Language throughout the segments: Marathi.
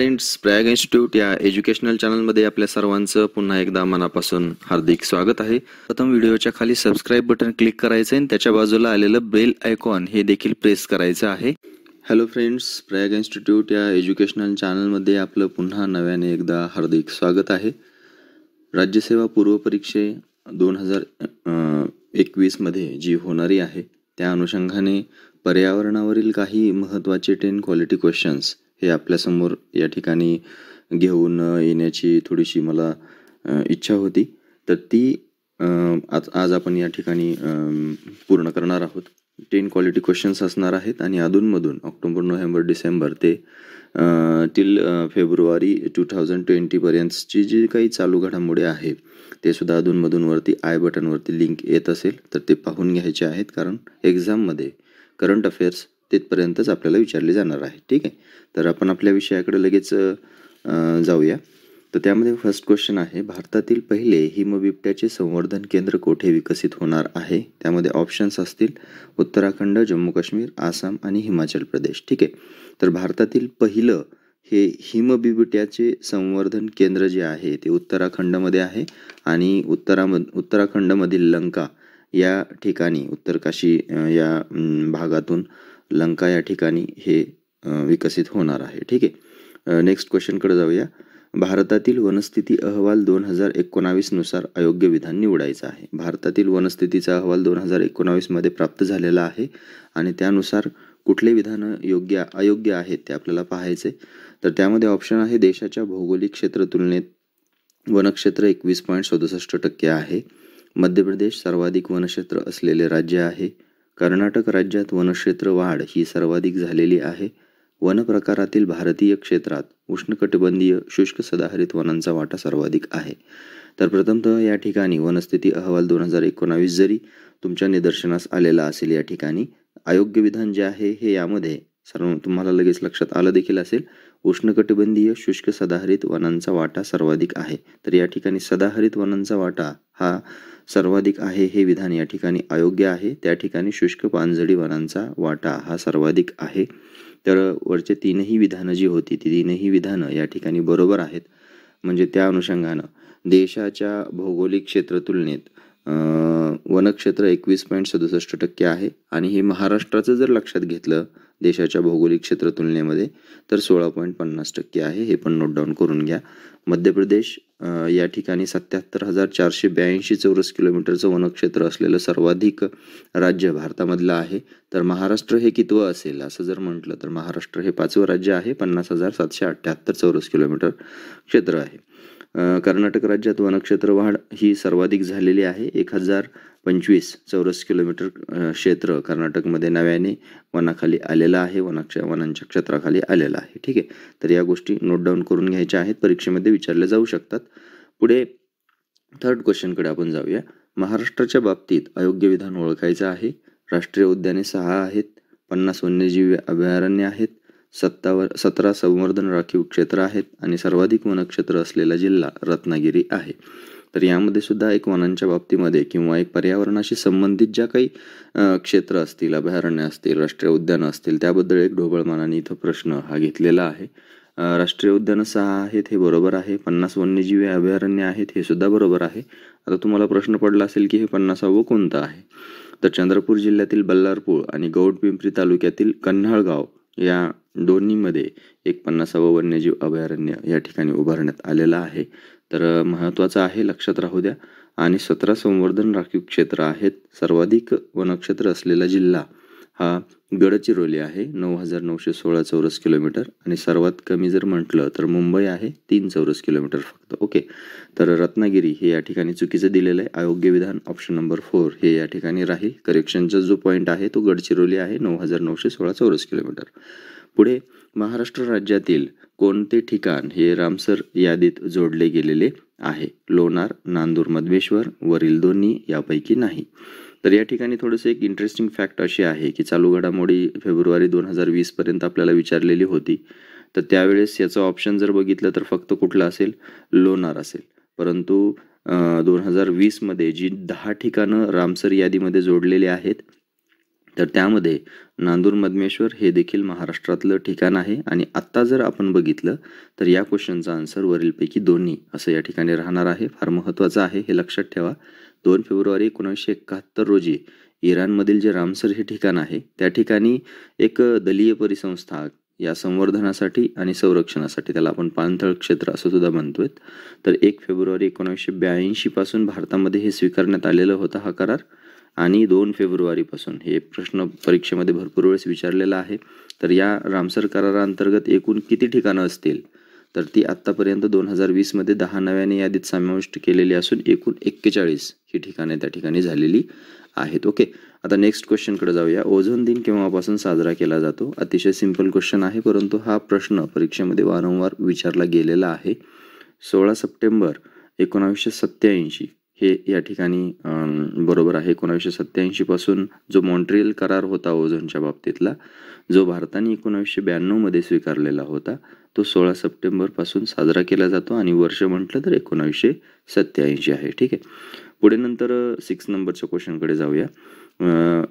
फ्रेंड्स प्रयाग इन्स्टिट्यूट या एज्युकेशनल चॅनलमध्ये आपल्या सर्वांचं पुन्हा एकदा मनापासून हार्दिक स्वागत आहे प्रथम व्हिडिओच्या खाली सबस्क्राईब बटन क्लिक करायचं आणि त्याच्या बाजूला आलेलं बेल आयकॉन हे देखील प्रेस करायचं आहे हॅलो फ्रेंड्स प्रयाग इन्स्टिट्यूट या एज्युकेशनल चॅनलमध्ये आपलं पुन्हा नव्याने एकदा हार्दिक स्वागत आहे राज्यसेवा पूर्वपरीक्षे दोन हजार एकवीसमध्ये जी होणारी आहे त्या अनुषंगाने पर्यावरणावरील काही महत्त्वाचे टेन क्वालिटी क्वेश्चन्स हे आपल्यासमोर या ठिकाणी घेऊन येण्याची थोडीशी मला इच्छा होती तर ती आज आज आपण या ठिकाणी पूर्ण करणार आहोत टेन क्वालिटी क्वेश्चन्स असणार आहेत आणि अधूनमधून ऑक्टोबर नोव्हेंबर डिसेंबर ते टिल फेब्रुवारी टू थाउजंड ट्वेंटीपर्यंतची जी काही चालू घडामोडी आहे ते सुद्धा अधूनमधूनवरती आय बटनवरती लिंक येत असेल तर ते पाहून घ्यायचे आहेत कारण एक्झाममध्ये करंट अफेअर्स तिथपर्यंतच आपल्याला विचारले जाणार आहे ठीक आहे तर आपण आपल्या विषयाकडे लगेच जाऊया तर त्यामध्ये फर्स्ट क्वेश्चन आहे भारतातील पहिले हिमबिबट्याचे संवर्धन केंद्र कोठे विकसित होणार आहे त्यामध्ये ऑप्शन्स असतील उत्तराखंड जम्मू काश्मीर आसाम आणि हिमाचल प्रदेश ठीक आहे तर भारतातील पहिलं हे हिमबिबट्याचे संवर्धन केंद्र जे आहे ते उत्तराखंडमध्ये आहे आणि उत्तराम उत्तराखंडमधील लंका या ठिकाणी उत्तरकाशी या भागातून लंका या ठिकाणी हे विकसित होणार आहे ठीक आहे नेक्स्ट क्वेश्चनकडे जाऊया भारतातील वनस्थिती अहवाल दोन हजार एकोणावीसनुसार अयोग्य विधान निवडायचं आहे भारतातील वनस्थितीचा अहवाल दोन हजार एकोणावीसमध्ये प्राप्त झालेला आहे आणि त्यानुसार कुठले विधान योग्य अयोग्य आहेत ते आपल्याला पाहायचे तर त्यामध्ये ऑप्शन आहे देशाच्या भौगोलिक क्षेत्र तुलनेत वनक्षेत्र एकवीस पॉईंट सदुसष्ट टक्के आहे मध्य प्रदेश सर्वाधिक वनक्षेत्र असलेले राज्य आहे कर्नाटक राज्यात वनक्षेत्र वाढ ही सर्वाधिक झालेली आहे वन प्रकारातील भारतीय क्षेत्रात उष्णकटिबंधीय शुष्क सदाहरित वनांचा वाटा सर्वाधिक आहे तर प्रथमतः या ठिकाणी वनस्थिती अहवाल दोन हजार एकोणावीस जरी तुमच्या निदर्शनास आलेला असेल या ठिकाणी अयोग्य विधान जे आहे हे यामध्ये सर्व तुम्हाला लगेच लक्षात आलं देखील असेल उष्णकटिबंधीय शुष्क सदाहरित वनांचा वाटा सर्वाधिक आहे तर या ठिकाणी सदाहरित वनांचा वाटा हा सर्वाधिक आहे हे विधान या ठिकाणी अयोग्य आहे त्या ठिकाणी शुष्क पानझडी वनांचा वाटा हा सर्वाधिक आहे तर वरचे तीनही विधानं जी होती ती तीनही विधानं या ठिकाणी बरोबर आहेत म्हणजे त्या अनुषंगानं देशाच्या भौगोलिक क्षेत्र तुलनेत वनक्षेत्र एकवीस पॉईंट सदुसष्ट टक्के आहे आणि हे महाराष्ट्राचं जर लक्षात घेतलं देशाच्या भौगोलिक क्षेत्र तुलनेमध्ये तर सोळा पॉईंट पन्नास टक्के आहे हे पण नोट डाऊन करून घ्या मध्य प्रदेश या ठिकाणी सत्याहत्तर हजार चारशे ब्याऐंशी चौरस किलोमीटरचं वनक्षेत्र असलेलं सर्वाधिक राज्य भारतामधलं आहे तर महाराष्ट्र हे कितवं असेल असं जर म्हटलं तर महाराष्ट्र हे पाचवं राज्य आहे पन्नास हजार सातशे अठ्ठ्याहत्तर चौरस किलोमीटर क्षेत्र आहे कर्नाटक राज्यात वनक्षेत्र वाढ ही सर्वाधिक झालेली आहे एक हजार पंचवीस चौरस किलोमीटर क्षेत्र कर्नाटकमध्ये नव्याने वनाखाली आलेलं आहे वनाक्ष वनांच्या क्षेत्राखाली आलेलं आहे ठीक आहे तर या गोष्टी नोट डाऊन करून घ्यायच्या आहेत परीक्षेमध्ये विचारल्या जाऊ शकतात पुढे थर्ड क्वेश्चनकडे आपण जाऊया महाराष्ट्राच्या बाबतीत अयोग्य विधान ओळखायचं आहे राष्ट्रीय उद्याने सहा आहेत पन्नास वन्यजीव अभयारण्य आहेत सत्तावर सतरा संवर्धन राखीव क्षेत्र आहेत आणि सर्वाधिक वनक्षेत्र असलेला जिल्हा रत्नागिरी आहे तर यामध्ये सुद्धा एक वनांच्या बाबतीमध्ये किंवा एक पर्यावरणाशी संबंधित ज्या काही क्षेत्र असतील अभयारण्य असतील राष्ट्रीय उद्यानं असतील त्याबद्दल एक ढोबळमानाने इथं प्रश्न हा घेतलेला आहे राष्ट्रीय उद्यानं सहा आहेत हे बरोबर आहे पन्नास वन्यजीवी अभयारण्य आहेत हे सुद्धा बरोबर आहे आता तुम्हाला प्रश्न पडला असेल की हे पन्नासावं कोणतं आहे तर चंद्रपूर जिल्ह्यातील बल्लारपूर आणि गौडपिंपरी तालुक्यातील कन्हाळगाव या दोन्हीमध्ये एक पन्नासावं वन्यजीव अभयारण्य या ठिकाणी उभारण्यात आलेलं आहे तर महत्त्वाचं आहे लक्षात राहू द्या आणि सतरा संवर्धन राखीव क्षेत्र आहेत सर्वाधिक वनक्षेत्र असलेला जिल्हा हा गडचिरोली आहे नऊ हजार नऊशे सोळा चौरस किलोमीटर आणि सर्वात कमी जर म्हटलं तर मुंबई आहे तीन चौरस किलोमीटर फक्त ओके तर रत्नागिरी हे या ठिकाणी चुकीचं दिलेलं आहे अयोग्य विधान ऑप्शन नंबर फोर हे या ठिकाणी राहील करेक्शनचा जो पॉईंट आहे तो गडचिरोली आहे नऊ हजार नऊशे सोळा चौरस किलोमीटर पुढे महाराष्ट्र राज्यातील कोणते ठिकाण हे रामसर यादीत जोडले गेलेले आहे लोणार नांदूर मधमेश्वर वरील दोन्ही यापैकी नाही तर या ठिकाणी थोडंसं एक इंटरेस्टिंग फॅक्ट अशी आहे की चालू घडामोडी फेब्रुवारी दोन हजार वीसपर्यंत आपल्याला विचारलेली होती तर त्यावेळेस याचं ऑप्शन जर बघितलं तर फक्त कुठलं असेल लोणार असेल परंतु दोन हजार वीसमध्ये जी दहा ठिकाणं रामसर यादीमध्ये जोडलेली आहेत तर त्यामध्ये नांदूर मधमेश्वर हे देखील महाराष्ट्रातलं ठिकाण आहे आणि आत्ता जर आपण बघितलं तर या क्वेश्चनचा आन्सर वरीलपैकी दोन्ही असं या ठिकाणी राहणार आहे फार महत्त्वाचं आहे हे लक्षात ठेवा दोन फेब्रुवारी एकोणीसशे एकाहत्तर रोजी इराणमधील जे रामसर हे ठिकाण आहे त्या ठिकाणी एक दलीय परिसंस्था या संवर्धनासाठी आणि संरक्षणासाठी त्याला आपण पाणथळ क्षेत्र असं सुद्धा म्हणतोय तर एक फेब्रुवारी एकोणीसशे ब्याऐंशीपासून भारतामध्ये हे स्वीकारण्यात आलेलं होता हा करार आणि दोन फेब्रुवारीपासून हे प्रश्न परीक्षेमध्ये भरपूर वेळेस विचारलेला आहे तर या रामसर कराराअंतर्गत एकूण किती ठिकाणं असतील तर ती आत्तापर्यंत दोन हजार वीसमध्ये दहा नव्याने यादीत समाविष्ट केलेली असून एकूण एक्केचाळीस ही ठिकाणे त्या ठिकाणी झालेली आहेत ओके आता नेक्स्ट क्वेश्चनकडे जाऊया ओझोन दिन केव्हापासून साजरा केला जातो अतिशय सिम्पल क्वेश्चन आहे परंतु हा प्रश्न परीक्षेमध्ये वारंवार विचारला गेलेला आहे सोळा सप्टेंबर एकोणावीसशे सत्त्याऐंशी हे या ठिकाणी बरोबर आहे एकोणावीसशे सत्त्याऐंशीपासून जो मॉन्ट्रियल करार होता ओझोनच्या बाबतीतला जो भारताने एकोणावीसशे ब्याण्णवमध्ये स्वीकारलेला होता तो सोळा सप्टेंबरपासून साजरा केला जातो आणि वर्ष म्हटलं तर एकोणावीसशे सत्त्याऐंशी आहे ठीक आहे पुढे नंतर सिक्स नंबरच्या क्वेश्चनकडे जाऊया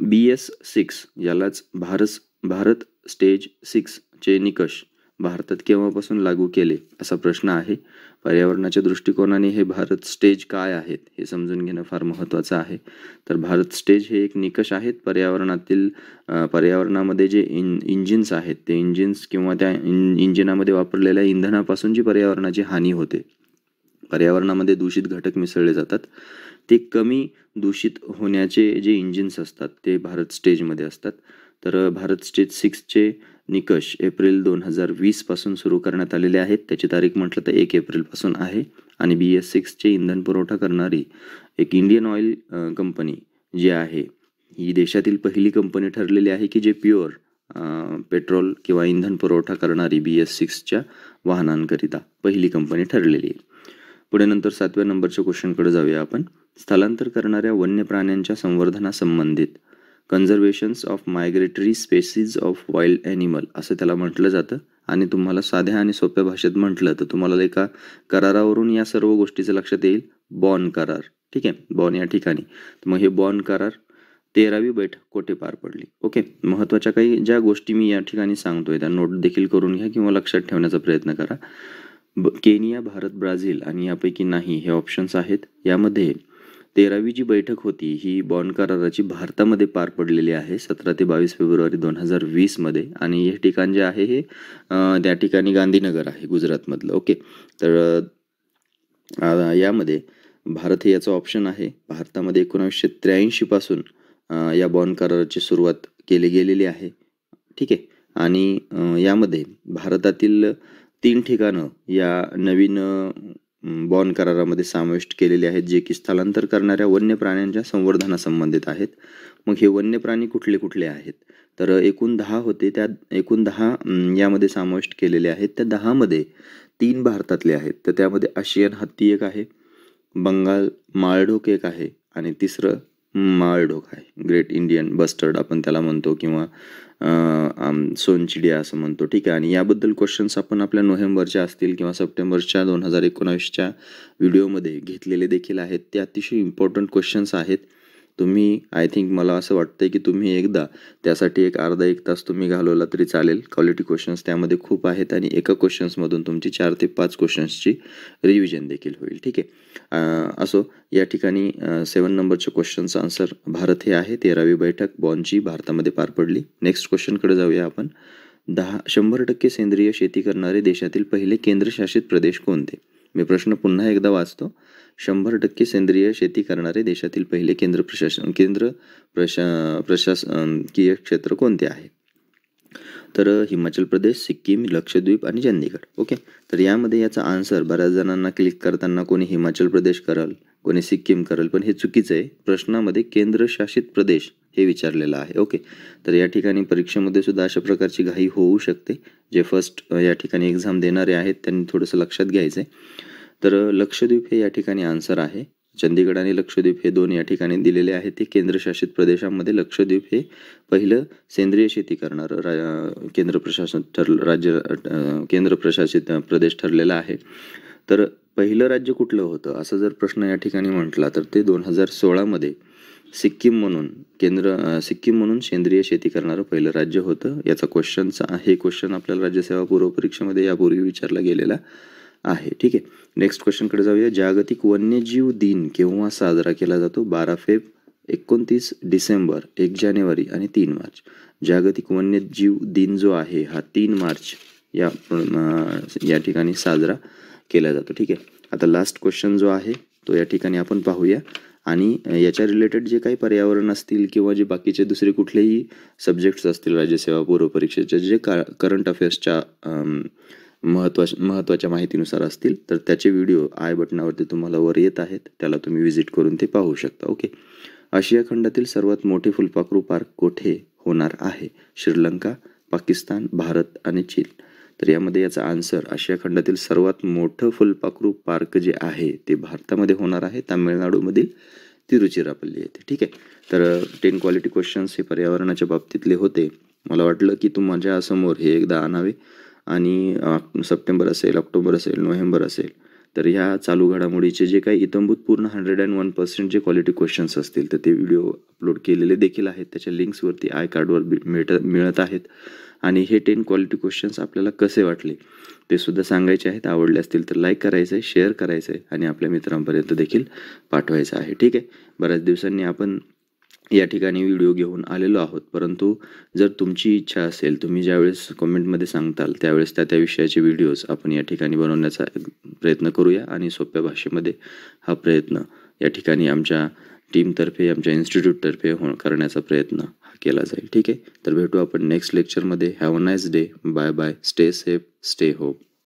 बी एस सिक्स यालाच भारत भारत स्टेज सिक्सचे निकष भारतात केव्हापासून लागू केले असा प्रश्न आहे पर्यावरणाच्या दृष्टिकोनाने हे भारत स्टेज काय आहेत हे समजून घेणं फार महत्त्वाचं आहे तर भारत स्टेज हे एक निकष आहेत पर्यावरणातील पर्यावरणामध्ये जे इन इंजिन्स आहेत ते इंजिन्स किंवा त्या इन इंजिनामध्ये वापरलेल्या इंधनापासून जी पर्यावरणाची हानी होते पर्यावरणामध्ये दूषित घटक मिसळले जातात ते कमी दूषित होण्याचे जे इंजिन्स असतात ते भारत स्टेजमध्ये असतात तर भारत स्टेज सिक्सचे निकष एप्रिल दोन हजार वीसपासून सुरू करण्यात आलेले आहेत त्याची तारीख म्हटलं तर एक एप्रिलपासून आहे आणि बी एस सिक्सचे इंधन पुरवठा करणारी एक इंडियन ऑइल कंपनी जी आहे ही देशातील पहिली कंपनी ठरलेली आहे की जे प्युअर पेट्रोल किंवा इंधन पुरवठा करणारी बी एस सिक्सच्या वाहनांकरिता पहिली कंपनी ठरलेली आहे पुढे नंतर सातव्या नंबरच्या क्वेश्चनकडे जाऊया आपण स्थलांतर करणाऱ्या वन्य प्राण्यांच्या संवर्धनासंबंधित conservations of migratory species of wild animal असं त्याला म्हटलं जातं आणि तुम्हाला साध्या आणि सोप्या भाषेत म्हटलं तर तुम्हाला एका करारावरून या सर्व गोष्टीचं लक्षात येईल बॉन करार ठीक आहे बॉन या ठिकाणी मग हे बॉन करार तेरावी बैठक कोठे पार पडली ओके महत्त्वाच्या काही ज्या गोष्टी मी या ठिकाणी सांगतोय त्या नोट देखील करून घ्या किंवा लक्षात ठेवण्याचा प्रयत्न करा केनिया भारत ब्राझील आणि यापैकी नाही हे ऑप्शन्स आहेत यामध्ये तेरावी जी बैठक होती ही बॉन्ड कराराची भारतामध्ये पार पडलेली आहे सतरा ते बावीस फेब्रुवारी दोन हजार वीसमध्ये आणि हे ठिकाण जे आहे हे त्या ठिकाणी गांधीनगर आहे गुजरातमधलं ओके तर यामध्ये भारत हे याचं ऑप्शन आहे भारतामध्ये एकोणावीसशे त्र्याऐंशीपासून या बॉन्ड कराराची सुरुवात केली गेलेली आहे ठीक आहे आणि यामध्ये भारतातील तीन ठिकाणं या नवीन बॉन करारामध्ये समाविष्ट केलेले आहेत जे की स्थलांतर करणाऱ्या वन्य प्राण्यांच्या संवर्धनासंबंधित आहेत मग हे वन्य प्राणी कुठले कुठले आहेत तर एकूण दहा होते त्या एकूण दहा यामध्ये समाविष्ट केलेले आहेत त्या दहामध्ये तीन भारतातले आहेत तर त्यामध्ये आशियन हत्ती एक आहे बंगाल माळढोक एक आहे आणि तिसरं माळढोक आहे ग्रेट इंडियन बस्टर्ड आपण त्याला म्हणतो किंवा सोनचिडिया असं म्हणतो ठीक आहे आणि याबद्दल क्वेश्चन्स आपण आपल्या नोव्हेंबरच्या असतील किंवा सप्टेंबरच्या दोन हजार एकोणावीसच्या व्हिडिओमध्ये घेतलेले देखील आहेत ते अतिशय इम्पॉर्टंट क्वेश्चन्स आहेत तुम्ही आय थिंक मला असं वाटतं की तुम्ही एकदा त्यासाठी एक अर्धा एक तास तुम्ही घालवला तरी चालेल क्वालिटी क्वेश्चन्स त्यामध्ये खूप आहेत आणि एका क्वेश्चन्समधून तुमची चार ते पाच क्वेश्चन्सची रिव्हिजन देखील होईल ठीक आहे असो या ठिकाणी सेवन नंबरच्या क्वेश्चन्स आन्सर भारत हे आहे तेरावी बैठक बॉनची भारतामध्ये पार पडली नेक्स्ट क्वेश्चनकडे जाऊया आपण दहा शंभर टक्के सेंद्रिय शेती करणारे देशातील पहिले केंद्रशासित प्रदेश कोणते मी प्रश्न पुन्हा एकदा वाचतो शंभर टक्के सेंद्रिय शेती करणारे देशातील पहिले केंद्र प्रशासन केंद्र प्रशा प्रशासकीय क्षेत्र कोणते आहे तर हिमाचल प्रदेश सिक्कीम लक्षद्वीप आणि चंदीगड ओके तर यामध्ये याचा आन्सर बऱ्याच जणांना क्लिक करताना कोणी हिमाचल प्रदेश कराल कोणी सिक्कीम करल पण हे चुकीचं आहे प्रश्नामध्ये केंद्रशासित प्रदेश हे विचारलेलं आहे ओके तर या ठिकाणी परीक्षेमध्ये सुद्धा अशा प्रकारची घाई होऊ शकते जे फर्स्ट या ठिकाणी एक्झाम देणारे आहेत त्यांनी थोडंसं लक्षात घ्यायचं आहे तर लक्षद्वीप हे या ठिकाणी आन्सर आहे चंदीगड आणि लक्षद्वीप हे दोन या ठिकाणी दिलेले आहेत ते केंद्रशासित प्रदेशामध्ये लक्षद्वीप हे पहिलं सेंद्रिय शेती करणारं रा केंद्र प्रशासन ठर राज्य केंद्र प्रशासित प्रदेश ठरलेला आहे तर पहिलं राज्य कुठलं होतं असं जर प्रश्न या ठिकाणी म्हटला तर ते दोन हजार सोळामध्ये सिक्कीम म्हणून केंद्र सिक्कीम म्हणून सेंद्रिय शेती करणारं पहिलं राज्य होतं याचा क्वेश्चनचा हे क्वेश्चन आपल्याला राज्यसेवा पूर्व परीक्षेमध्ये यापूर्वी विचारला गेलेला आहे ठीक आहे नेक्स्ट क्वेश्चनकडे जाऊया जागतिक वन्यजीव दिन केव्हा साजरा केला जातो बारा फेब एकोणतीस डिसेंबर एक जानेवारी आणि तीन मार्च जागतिक वन्यजीव दिन जो आहे हा तीन मार्च या या ठिकाणी साजरा केला जातो ठीक आहे आता लास्ट क्वेश्चन जो आहे तो या ठिकाणी आपण पाहूया आणि याच्या रिलेटेड जे काही पर्यावरण असतील किंवा जे बाकीचे दुसरे कुठलेही सब्जेक्ट्स असतील राज्यसेवा पूर्व परीक्षेच्या जे का करंट अफेअर्सच्या महत्त्वा महत्त्वाच्या माहितीनुसार असतील तर त्याचे व्हिडिओ आय बटनावरती तुम्हाला वर येत आहेत त्याला तुम्ही व्हिजिट करून ते पाहू शकता ओके आशिया खंडातील सर्वात मोठे फुलपाखरू पार्क कोठे होणार आहे श्रीलंका पाकिस्तान भारत आणि चीन तर यामध्ये याचा आन्सर आशिया खंडातील सर्वात मोठं फुलपाखरू पार्क जे आहे ते भारतामध्ये होणार आहे तामिळनाडूमधील तिरुचिरापल्ली येथे ठीक आहे तर टेन क्वालिटी क्वेश्चन्स हे पर्यावरणाच्या बाबतीतले होते मला वाटलं की माझ्या समोर हे एकदा आणावे आणि सप्टेंबर असेल ऑक्टोबर असेल नोव्हेंबर असेल तर ह्या चालू घडामोडीचे जे काही इतंभूत पूर्ण हंड्रेड अँड वन पर्सेंट जे क्वालिटी क्वेश्चन्स असतील तर ते व्हिडिओ अपलोड केलेले देखील आहेत त्याच्या लिंक्सवरती आय कार्डवर मिळत मिळत आहेत आणि हे टेन क्वालिटी क्वेश्चन्स आपल्याला कसे वाटले ते सुद्धा सांगायचे आहेत आवडले असतील तर लाईक करायचं आहे शेअर करायचं आहे आणि आपल्या मित्रांपर्यंत देखील पाठवायचं आहे ठीक आहे बऱ्याच दिवसांनी आपण या ठिकाणी व्हिडिओ घेऊन आलेलो आहोत परंतु जर तुमची इच्छा असेल तुम्ही ज्यावेळेस कमेंटमध्ये सांगताल त्यावेळेस त्या त्या विषयाचे व्हिडिओज आपण या ठिकाणी बनवण्याचा प्रयत्न करूया आणि सोप्या भाषेमध्ये हा प्रयत्न या ठिकाणी आमच्या टीमतर्फे आमच्या इन्स्टिट्यूटतर्फे हो करण्याचा प्रयत्न हा केला जाईल ठीक आहे तर भेटू आपण नेक्स्ट लेक्चरमध्ये have a nice day bye bye stay safe stay hope